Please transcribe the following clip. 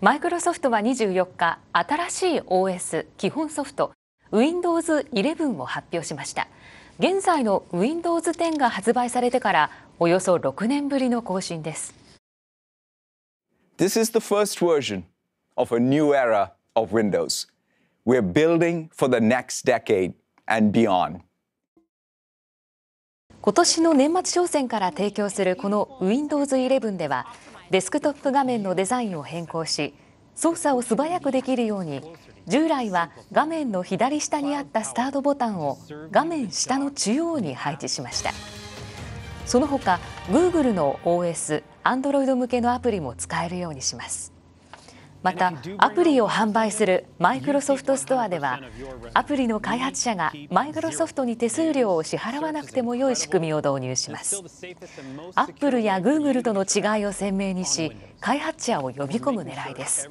マイクロソフトは24日、新しい OS 基本ソフト Windows 11を発表しました。現在の Windows 10が発売されてからおよそ6年ぶりの更新です。This is the first version of a new era of Windows. We're building for the next decade and beyond. 今年の年末商戦から提供するこの Windows 11ではデスクトップ画面のデザインを変更し操作を素早くできるように従来は画面の左下にあったスタートボタンを画面下の中央に配置しましたその他 Google の OS、Android 向けのアプリも使えるようにしますまたアプリを販売するマイクロソフトストアではアプリの開発者がマイクロソフトに手数料を支払わなくても良い仕組みを導入しますアップルやグーグルとの違いを鮮明にし開発者を呼び込む狙いです